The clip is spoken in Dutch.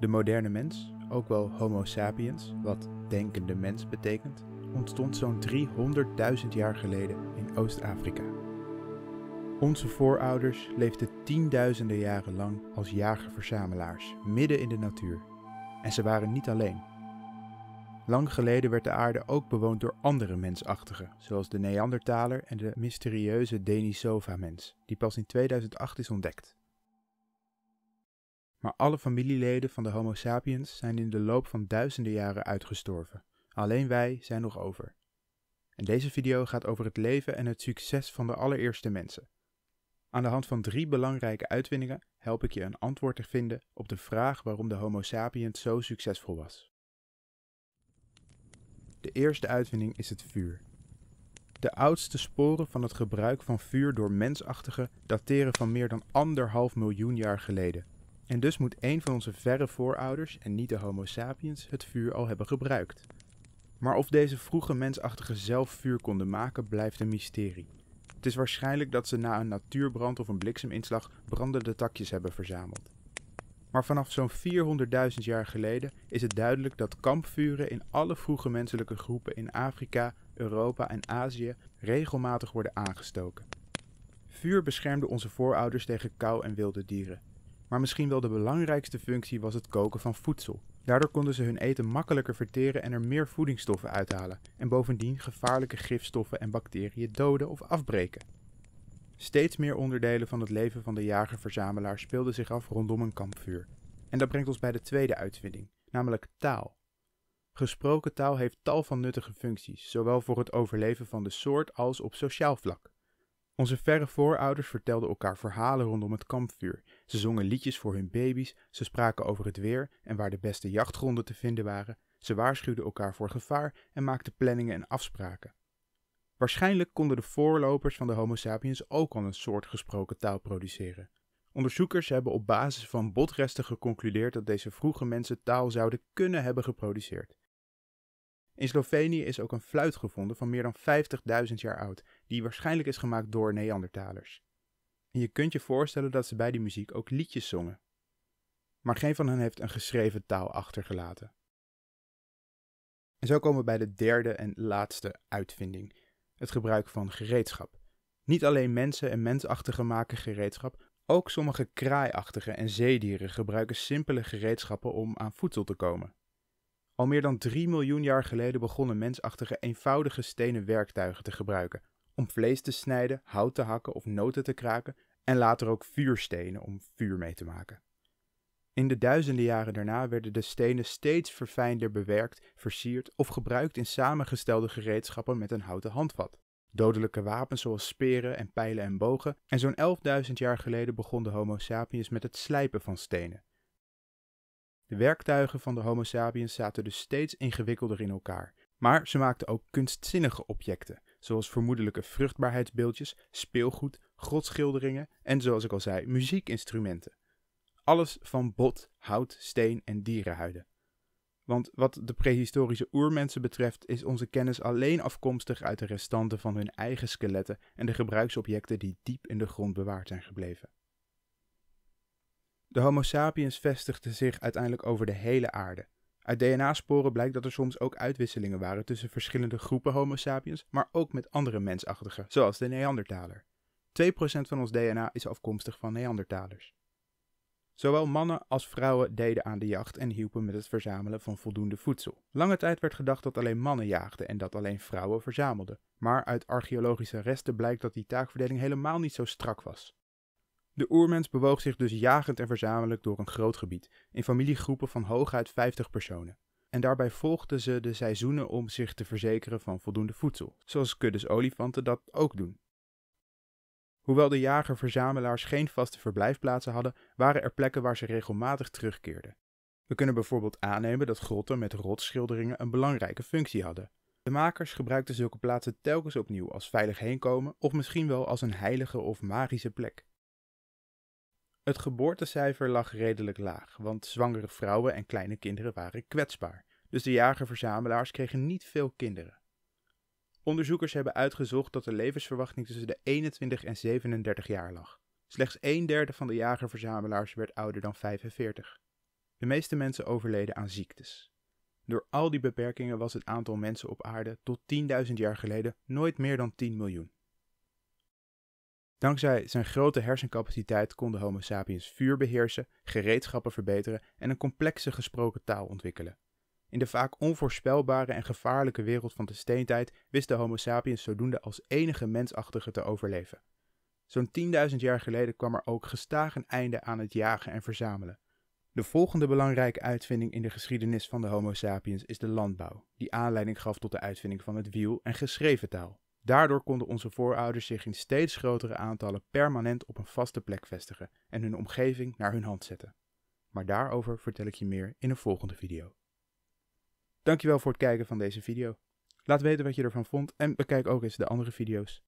De moderne mens, ook wel Homo sapiens, wat denkende mens betekent, ontstond zo'n 300.000 jaar geleden in Oost-Afrika. Onze voorouders leefden tienduizenden jaren lang als jager-verzamelaars midden in de natuur. En ze waren niet alleen. Lang geleden werd de aarde ook bewoond door andere mensachtigen, zoals de Neandertaler en de mysterieuze Denisova-mens, die pas in 2008 is ontdekt maar alle familieleden van de Homo sapiens zijn in de loop van duizenden jaren uitgestorven. Alleen wij zijn nog over. En deze video gaat over het leven en het succes van de allereerste mensen. Aan de hand van drie belangrijke uitvindingen help ik je een antwoord te vinden op de vraag waarom de Homo sapiens zo succesvol was. De eerste uitvinding is het vuur. De oudste sporen van het gebruik van vuur door mensachtigen dateren van meer dan anderhalf miljoen jaar geleden. En dus moet een van onze verre voorouders, en niet de Homo sapiens, het vuur al hebben gebruikt. Maar of deze vroege mensachtige zelf vuur konden maken, blijft een mysterie. Het is waarschijnlijk dat ze na een natuurbrand of een blikseminslag brandende takjes hebben verzameld. Maar vanaf zo'n 400.000 jaar geleden is het duidelijk dat kampvuren in alle vroege menselijke groepen in Afrika, Europa en Azië regelmatig worden aangestoken. Vuur beschermde onze voorouders tegen kou en wilde dieren, maar misschien wel de belangrijkste functie was het koken van voedsel. Daardoor konden ze hun eten makkelijker verteren en er meer voedingsstoffen uithalen, en bovendien gevaarlijke gifstoffen en bacteriën doden of afbreken. Steeds meer onderdelen van het leven van de jager-verzamelaar speelden zich af rondom een kampvuur. En dat brengt ons bij de tweede uitvinding, namelijk taal. Gesproken taal heeft tal van nuttige functies, zowel voor het overleven van de soort als op sociaal vlak. Onze verre voorouders vertelden elkaar verhalen rondom het kampvuur. Ze zongen liedjes voor hun baby's, ze spraken over het weer en waar de beste jachtgronden te vinden waren. Ze waarschuwden elkaar voor gevaar en maakten planningen en afspraken. Waarschijnlijk konden de voorlopers van de Homo sapiens ook al een soort gesproken taal produceren. Onderzoekers hebben op basis van botresten geconcludeerd dat deze vroege mensen taal zouden kunnen hebben geproduceerd. In Slovenië is ook een fluit gevonden van meer dan 50.000 jaar oud, die waarschijnlijk is gemaakt door Neandertalers. En je kunt je voorstellen dat ze bij die muziek ook liedjes zongen. Maar geen van hen heeft een geschreven taal achtergelaten. En zo komen we bij de derde en laatste uitvinding: het gebruik van gereedschap. Niet alleen mensen en mensachtige maken gereedschap, ook sommige kraaiachtige en zeedieren gebruiken simpele gereedschappen om aan voedsel te komen. Al meer dan 3 miljoen jaar geleden begonnen mensachtige eenvoudige stenen werktuigen te gebruiken om vlees te snijden, hout te hakken of noten te kraken en later ook vuurstenen om vuur mee te maken. In de duizenden jaren daarna werden de stenen steeds verfijnder bewerkt, versierd of gebruikt in samengestelde gereedschappen met een houten handvat. Dodelijke wapens zoals speren en pijlen en bogen en zo'n 11.000 jaar geleden begon de Homo sapiens met het slijpen van stenen de werktuigen van de Homo sapiens zaten dus steeds ingewikkelder in elkaar. Maar ze maakten ook kunstzinnige objecten, zoals vermoedelijke vruchtbaarheidsbeeldjes, speelgoed, grotschilderingen en, zoals ik al zei, muziekinstrumenten. Alles van bot, hout, steen en dierenhuiden. Want wat de prehistorische oermensen betreft is onze kennis alleen afkomstig uit de restanten van hun eigen skeletten en de gebruiksobjecten die diep in de grond bewaard zijn gebleven. De Homo sapiens vestigde zich uiteindelijk over de hele aarde. Uit DNA-sporen blijkt dat er soms ook uitwisselingen waren tussen verschillende groepen Homo sapiens, maar ook met andere mensachtigen, zoals de Neandertaler. 2% van ons DNA is afkomstig van Neandertalers. Zowel mannen als vrouwen deden aan de jacht en hielpen met het verzamelen van voldoende voedsel. Lange tijd werd gedacht dat alleen mannen jaagden en dat alleen vrouwen verzamelden, maar uit archeologische resten blijkt dat die taakverdeling helemaal niet zo strak was. De oermens bewoog zich dus jagend en verzamelijk door een groot gebied, in familiegroepen van hooguit 50 personen. En daarbij volgden ze de seizoenen om zich te verzekeren van voldoende voedsel, zoals kuddes olifanten dat ook doen. Hoewel de jager-verzamelaars geen vaste verblijfplaatsen hadden, waren er plekken waar ze regelmatig terugkeerden. We kunnen bijvoorbeeld aannemen dat grotten met rotsschilderingen een belangrijke functie hadden. De makers gebruikten zulke plaatsen telkens opnieuw als veilig heenkomen of misschien wel als een heilige of magische plek. Het geboortecijfer lag redelijk laag, want zwangere vrouwen en kleine kinderen waren kwetsbaar, dus de jager-verzamelaars kregen niet veel kinderen. Onderzoekers hebben uitgezocht dat de levensverwachting tussen de 21 en 37 jaar lag. Slechts een derde van de jager-verzamelaars werd ouder dan 45. De meeste mensen overleden aan ziektes. Door al die beperkingen was het aantal mensen op aarde tot 10.000 jaar geleden nooit meer dan 10 miljoen. Dankzij zijn grote hersencapaciteit konden Homo sapiens vuur beheersen, gereedschappen verbeteren en een complexe gesproken taal ontwikkelen. In de vaak onvoorspelbare en gevaarlijke wereld van de steentijd wist de Homo sapiens zodoende als enige mensachtige te overleven. Zo'n 10.000 jaar geleden kwam er ook gestaag een einde aan het jagen en verzamelen. De volgende belangrijke uitvinding in de geschiedenis van de Homo sapiens is de landbouw, die aanleiding gaf tot de uitvinding van het wiel en geschreven taal. Daardoor konden onze voorouders zich in steeds grotere aantallen permanent op een vaste plek vestigen en hun omgeving naar hun hand zetten. Maar daarover vertel ik je meer in een volgende video. Dankjewel voor het kijken van deze video. Laat weten wat je ervan vond en bekijk ook eens de andere video's.